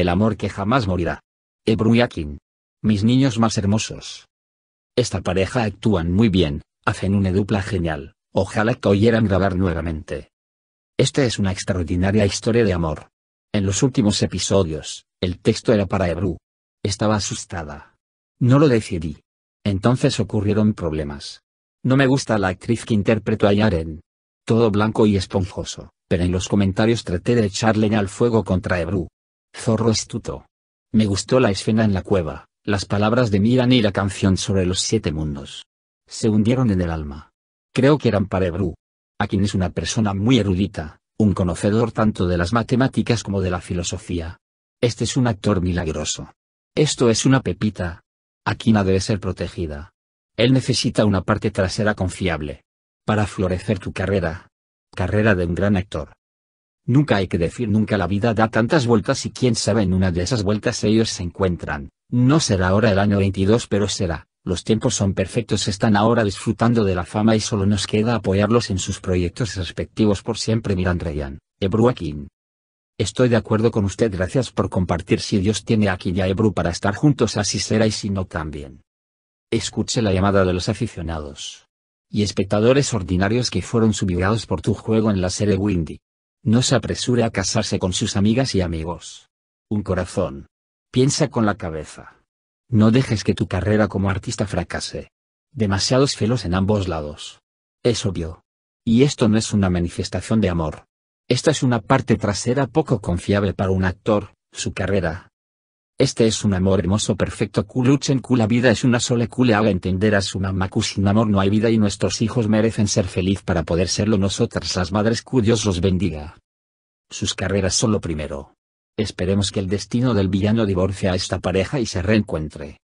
El amor que jamás morirá. Akin. Mis niños más hermosos. Esta pareja actúan muy bien, hacen una dupla genial, ojalá que oyeran grabar nuevamente. Esta es una extraordinaria historia de amor. En los últimos episodios, el texto era para Ebru. Estaba asustada. No lo decidí. Entonces ocurrieron problemas. No me gusta la actriz que interpretó a Yaren. Todo blanco y esponjoso, pero en los comentarios traté de echar al fuego contra Ebru. Zorro astuto. Me gustó la escena en la cueva, las palabras de Miran y la canción sobre los siete mundos. Se hundieron en el alma. Creo que eran para Ebru. A quien es una persona muy erudita, un conocedor tanto de las matemáticas como de la filosofía. Este es un actor milagroso. Esto es una pepita. Aquina debe ser protegida. Él necesita una parte trasera confiable. Para florecer tu carrera. Carrera de un gran actor. Nunca hay que decir nunca la vida da tantas vueltas y quién sabe en una de esas vueltas ellos se encuentran. No será ahora el año 22 pero será. Los tiempos son perfectos están ahora disfrutando de la fama y solo nos queda apoyarlos en sus proyectos respectivos por siempre Miran Ryan, Ebru Akin. Estoy de acuerdo con usted gracias por compartir si Dios tiene aquí ya Ebru para estar juntos así será y si no también. Escuche la llamada de los aficionados. Y espectadores ordinarios que fueron subyugados por tu juego en la serie Windy. No se apresure a casarse con sus amigas y amigos. Un corazón. Piensa con la cabeza. No dejes que tu carrera como artista fracase. Demasiados celos en ambos lados. Es obvio. Y esto no es una manifestación de amor. Esta es una parte trasera poco confiable para un actor, su carrera, este es un amor hermoso perfecto culuchen la vida es una sola Kule haga entender a su mamá sin amor no hay vida y nuestros hijos merecen ser feliz para poder serlo nosotras las madres cu Dios los bendiga. Sus carreras son lo primero. Esperemos que el destino del villano divorcie a esta pareja y se reencuentre.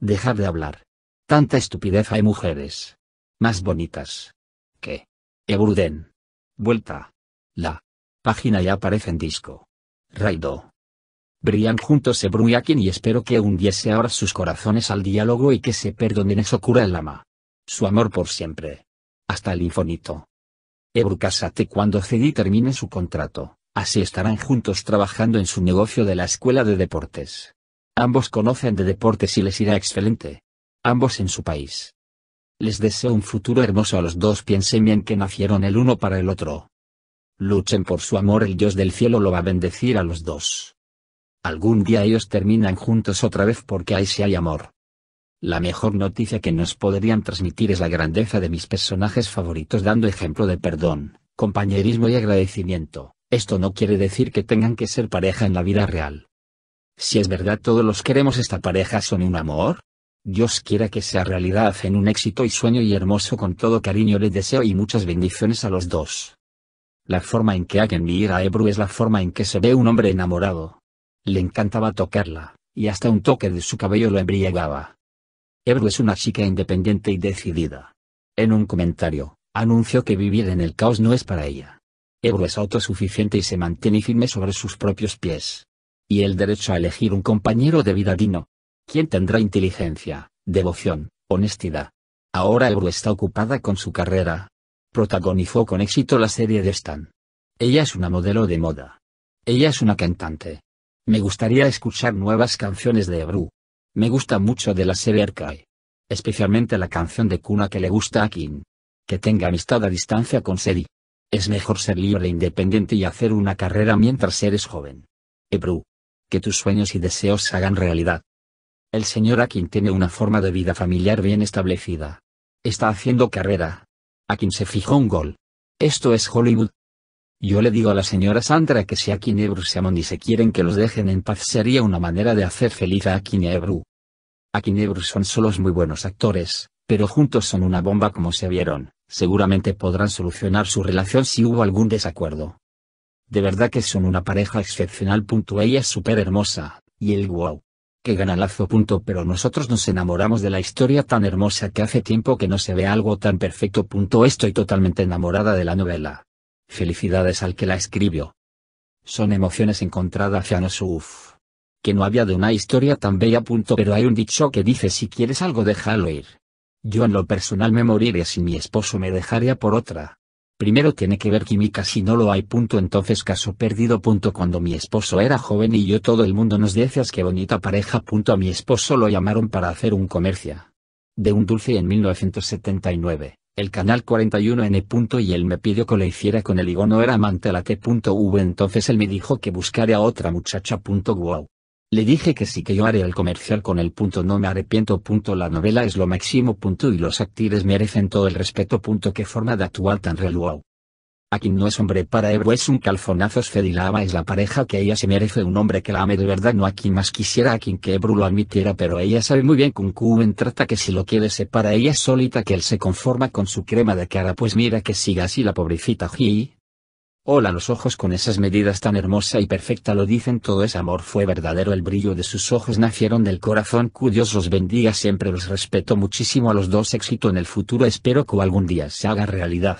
Dejar de hablar. Tanta estupidez hay mujeres. Más bonitas. Que. Ebruden. Vuelta. La. Página ya aparece en disco. Raido brillan juntos Ebruyakin y espero que hundiese ahora sus corazones al diálogo y que se perdonen eso cura el ama. Su amor por siempre. Hasta el infinito. Ebru casate cuando Cedi termine su contrato, así estarán juntos trabajando en su negocio de la escuela de deportes. Ambos conocen de deportes y les irá excelente. Ambos en su país. Les deseo un futuro hermoso a los dos piensen bien que nacieron el uno para el otro. Luchen por su amor el Dios del cielo lo va a bendecir a los dos. Algún día ellos terminan juntos otra vez porque ahí sí hay amor. La mejor noticia que nos podrían transmitir es la grandeza de mis personajes favoritos dando ejemplo de perdón, compañerismo y agradecimiento. Esto no quiere decir que tengan que ser pareja en la vida real. Si es verdad todos los queremos esta pareja son un amor. Dios quiera que sea realidad en un éxito y sueño y hermoso con todo cariño les deseo y muchas bendiciones a los dos. La forma en que hagan mi ir a Ebru es la forma en que se ve un hombre enamorado. Le encantaba tocarla, y hasta un toque de su cabello lo embriagaba. Ebru es una chica independiente y decidida. En un comentario, anunció que vivir en el caos no es para ella. Ebru es autosuficiente y se mantiene firme sobre sus propios pies. Y el derecho a elegir un compañero de vida digno. ¿Quién tendrá inteligencia, devoción, honestidad? Ahora Ebru está ocupada con su carrera. Protagonizó con éxito la serie de Stan. Ella es una modelo de moda. Ella es una cantante, me gustaría escuchar nuevas canciones de Ebru. Me gusta mucho de la serie Arkai. Especialmente la canción de cuna que le gusta a Akin. Que tenga amistad a distancia con Seri. Es mejor ser libre e independiente y hacer una carrera mientras eres joven. Ebru. Que tus sueños y deseos se hagan realidad. El señor Akin tiene una forma de vida familiar bien establecida. Está haciendo carrera. Akin se fijó un gol. Esto es Hollywood. Yo le digo a la señora Sandra que si Akin y Ebru se aman y se quieren que los dejen en paz sería una manera de hacer feliz a Akin y Ebru. Akin Ebru son solos muy buenos actores, pero juntos son una bomba como se vieron, seguramente podrán solucionar su relación si hubo algún desacuerdo. De verdad que son una pareja excepcional. Ella es súper hermosa, y el wow. Qué ganalazo. Pero nosotros nos enamoramos de la historia tan hermosa que hace tiempo que no se ve algo tan perfecto. Estoy totalmente enamorada de la novela. Felicidades al que la escribió. Son emociones encontradas a uff. Que no había de una historia tan bella. Punto, pero hay un dicho que dice si quieres algo déjalo ir. Yo en lo personal me moriría si mi esposo me dejaría por otra. Primero tiene que ver química si no lo hay. Punto, entonces caso perdido. Punto, cuando mi esposo era joven y yo todo el mundo nos decías que bonita pareja. Punto, a mi esposo lo llamaron para hacer un comercio de un dulce en 1979 el canal 41N. y él me pidió que lo hiciera con el y no era amante la T.V. Entonces él me dijo que buscaré a otra muchacha. Wow. Le dije que sí que yo haré el comercial con el punto no me arrepiento. la novela es lo máximo. y los actores merecen todo el respeto. Punto forma de actuar tan real wow quien no es hombre para Ebro es un calzonazo. Fedilaba es la pareja que ella se merece un hombre que la ame de verdad no a quien más quisiera a quien que Ebru lo admitiera pero ella sabe muy bien con Cuben trata que si lo quiere se para ella solita que él se conforma con su crema de cara pues mira que siga así la pobrecita Ji. Hola los ojos con esas medidas tan hermosa y perfecta lo dicen todo ese amor fue verdadero el brillo de sus ojos nacieron del corazón Q Dios los bendiga siempre los respeto muchísimo a los dos éxito en el futuro espero que algún día se haga realidad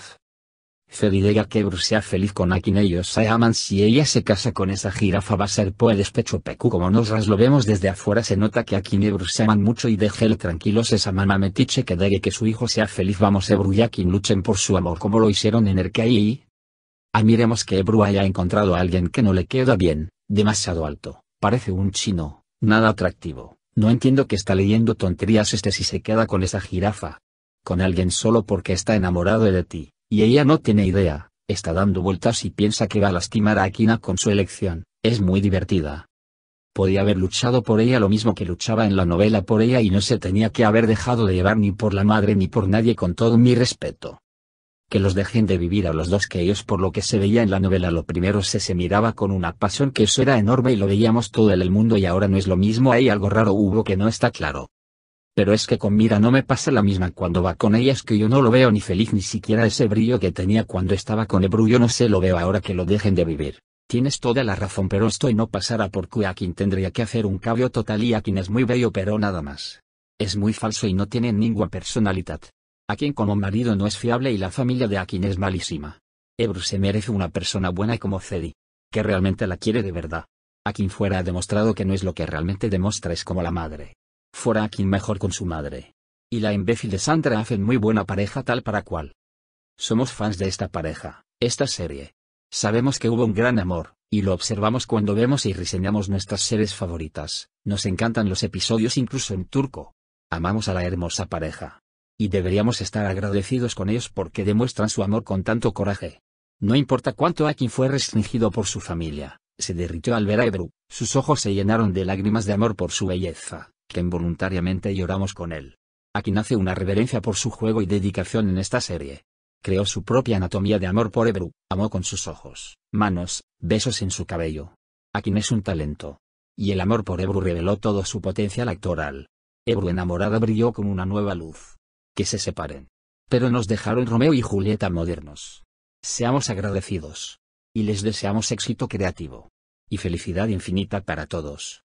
diga que sea feliz con Akin ellos se aman si ella se casa con esa jirafa va a ser poe despecho pecu como nos lo vemos desde afuera se nota que Akin y Ebru se aman mucho y déjele tranquilos esa mamá metiche que degue que su hijo sea feliz vamos Ebru y Akin luchen por su amor como lo hicieron en Erkei. Ah, miremos que Ebru haya encontrado a alguien que no le queda bien, demasiado alto, parece un chino, nada atractivo, no entiendo que está leyendo tonterías este si se queda con esa jirafa. Con alguien solo porque está enamorado de ti y ella no tiene idea, está dando vueltas y piensa que va a lastimar a Aquina con su elección, es muy divertida. Podía haber luchado por ella lo mismo que luchaba en la novela por ella y no se tenía que haber dejado de llevar ni por la madre ni por nadie con todo mi respeto. Que los dejen de vivir a los dos que ellos por lo que se veía en la novela lo primero se se miraba con una pasión que eso era enorme y lo veíamos todo en el mundo y ahora no es lo mismo hay algo raro hubo que no está claro. Pero es que con Mira no me pasa la misma cuando va con ella es que yo no lo veo ni feliz ni siquiera ese brillo que tenía cuando estaba con Ebru yo no sé lo veo ahora que lo dejen de vivir. Tienes toda la razón pero esto y no pasará por Akin tendría que hacer un cambio total y Akin es muy bello pero nada más. Es muy falso y no tiene ninguna personalidad. Akin como marido no es fiable y la familia de Akin es malísima. Ebru se merece una persona buena como Cedi. Que realmente la quiere de verdad. Akin fuera ha demostrado que no es lo que realmente demuestra es como la madre quien mejor con su madre. Y la imbécil de Sandra hacen muy buena pareja tal para cual. Somos fans de esta pareja, esta serie. Sabemos que hubo un gran amor, y lo observamos cuando vemos y reseñamos nuestras series favoritas, nos encantan los episodios incluso en turco. Amamos a la hermosa pareja. Y deberíamos estar agradecidos con ellos porque demuestran su amor con tanto coraje. No importa cuánto Akin fue restringido por su familia, se derritió al ver a Ebru, sus ojos se llenaron de lágrimas de amor por su belleza, que involuntariamente lloramos con él. Aquí nace una reverencia por su juego y dedicación en esta serie. Creó su propia anatomía de amor por Ebru, amó con sus ojos, manos, besos en su cabello. Akin es un talento. Y el amor por Ebru reveló todo su potencial actoral. Ebru enamorada brilló con una nueva luz. Que se separen. Pero nos dejaron Romeo y Julieta modernos. Seamos agradecidos. Y les deseamos éxito creativo. Y felicidad infinita para todos.